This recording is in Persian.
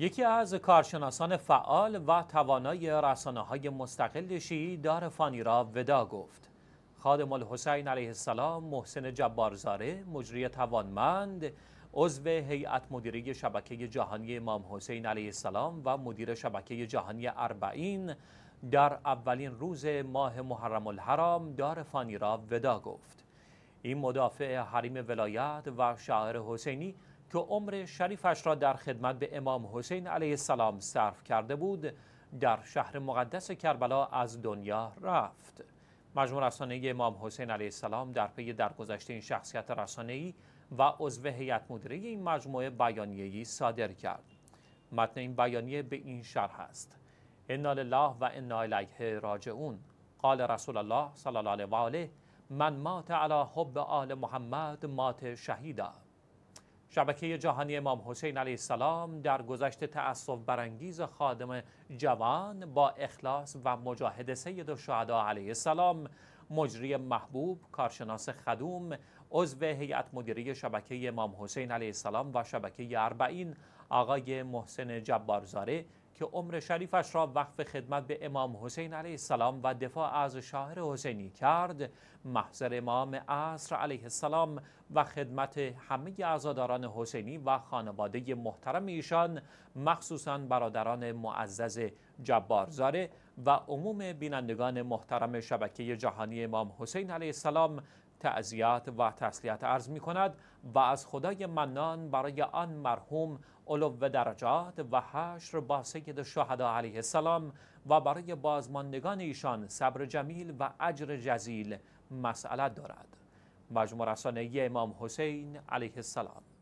یکی از کارشناسان فعال و توانای رسانه های مستقل شیعی فانی را ودا گفت. خادم الحسین علیه السلام محسن جبارزاره مجری توانمند عضو هیئت مدیری شبکه جهانی امام حسین علیه السلام و مدیر شبکه جهانی اربعین در اولین روز ماه محرم الحرام فانی را ودا گفت. این مدافع حریم ولایت و شاعر حسینی که عمر شریفش را در خدمت به امام حسین علیه السلام صرف کرده بود در شهر مقدس کربلا از دنیا رفت مجموع رسانه امام حسین علیه السلام در پی درگذشته این شخصیت رسانه‌ای و عضو هیئت مدیره این مجموعه بیانیه‌ای صادر کرد متن این بیانیه به این شرح است انا لله و انا الیه راجعون قال رسول الله صلی الله علیه و آله من مات علی حب آل محمد مات شهیدا شبکه جهانی امام حسین علیه السلام در گذشت تأصف برانگیز خادم جوان با اخلاص و مجاهد سید و علیه السلام مجری محبوب کارشناس خدوم عضو هیئت مدیری شبکه امام حسین علیه السلام و شبکه اربعین آقای محسن جبارزاره که عمر شریفش را وقف خدمت به امام حسین علیه السلام و دفاع از شاهر حسینی کرد محضر امام عصر علیه السلام و خدمت همه عزاداران حسینی و خانواده محترم ایشان مخصوصا برادران معزز جبارزاره و عموم بینندگان محترم شبکه جهانی امام حسین علیه السلام تعذیت و تسلیت عرض می کند و از خدای منان برای آن مرحوم علو درجات و حشر با سید شهدا علیه السلام و برای بازماندگان ایشان صبر جمیل و اجر جزیل مسئلت دارد مجموع رسانه امام حسین علیه السلام